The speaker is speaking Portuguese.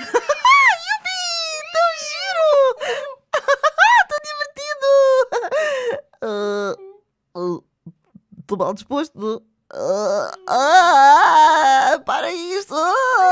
Yupi! não giro! Estou divertido! Uh, uh, tô mal disposto. Uh, uh, para isto!